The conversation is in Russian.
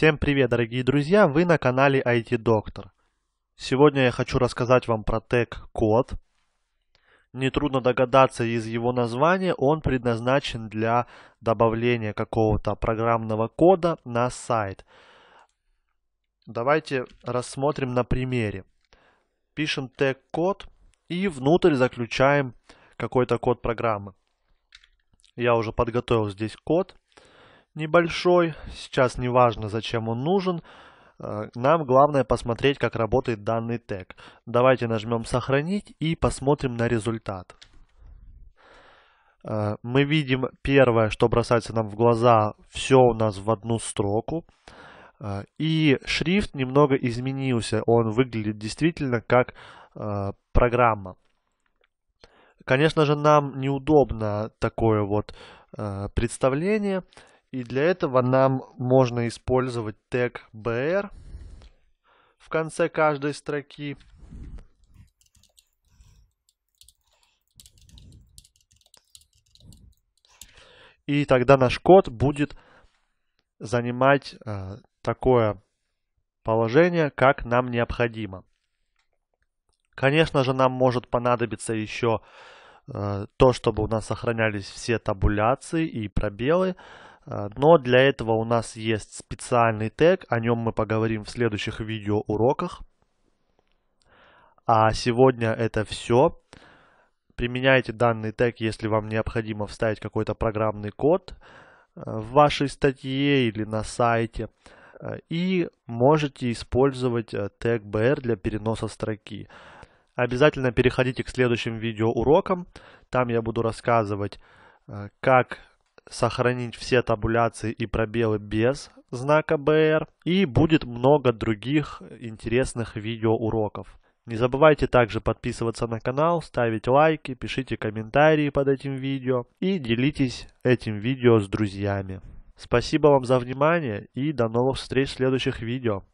Всем привет, дорогие друзья! Вы на канале IT Доктор. Сегодня я хочу рассказать вам про тег код. Нетрудно догадаться из его названия, он предназначен для добавления какого-то программного кода на сайт. Давайте рассмотрим на примере. Пишем тег код и внутрь заключаем какой-то код программы. Я уже подготовил здесь код небольшой. Сейчас не важно, зачем он нужен. Э, нам главное посмотреть, как работает данный тег. Давайте нажмем «Сохранить» и посмотрим на результат. Э, мы видим первое, что бросается нам в глаза, все у нас в одну строку. Э, и шрифт немного изменился, он выглядит действительно как программа. Конечно же, нам неудобно такое вот представление, и для этого нам можно использовать тег br в конце каждой строки. И тогда наш код будет занимать э, такое положение, как нам необходимо. Конечно же, нам может понадобиться еще э, то, чтобы у нас сохранялись все табуляции и пробелы. А, но для этого у нас есть специальный тег, о нем мы поговорим в следующих видео уроках. А сегодня это все. Применяйте данный тег, если вам необходимо вставить какой-то программный код э, в вашей статье или на сайте. Э, и можете использовать э, тег BR для переноса строки. Обязательно переходите к следующим видео урокам. Там я буду рассказывать, как сохранить все табуляции и пробелы без знака BR. И будет много других интересных видео уроков Не забывайте также подписываться на канал, ставить лайки, пишите комментарии под этим видео и делитесь этим видео с друзьями. Спасибо вам за внимание и до новых встреч в следующих видео.